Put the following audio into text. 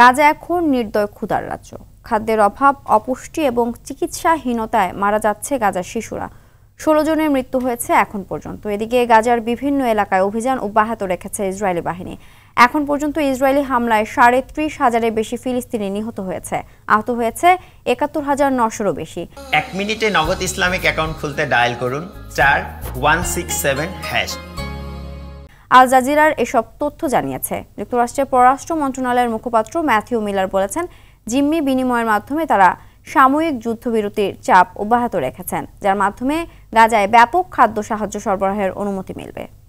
গাজা এখন নির্দয় ক্ষুধার রাজ্য খাদ্যের অভাব অপুষ্টি এবং চিকিৎসাহীনতায় মারা যাচ্ছে গাজার শিশুরা ষোলো জনের মৃত্যু হয়েছে এখন পর্যন্ত এদিকে গাজার বিভিন্ন এলাকায় অভিযান অব্যাহত রেখেছে ইসরায়েলি বাহিনী এখন পর্যন্ত ইসরায়েলি হামলায় সাড়ে ত্রিশ হাজারের বেশি ফিলিস্তিনি নিহত হয়েছে আহত হয়েছে একাত্তর হাজার নশোরও বেশি এক মিনিটে নগদ ইসলামিক অ্যাকাউন্ট খুলতে ডায়াল করুন চার ওয়ান সিক্স সেভেন হ্যাশ আল জাজিরার এসব তথ্য জানিয়েছে যুক্তরাষ্ট্রের পররাষ্ট্র মন্ত্রণালয়ের মুখপাত্র ম্যাথিউ মিলার বলেছেন জিম্মি বিনিময়ের মাধ্যমে তারা সাময়িক যুদ্ধবিরতির চাপ অব্যাহত রেখেছেন যার মাধ্যমে গাজায় ব্যাপক খাদ্য সাহায্য সরবরাহের অনুমতি মিলবে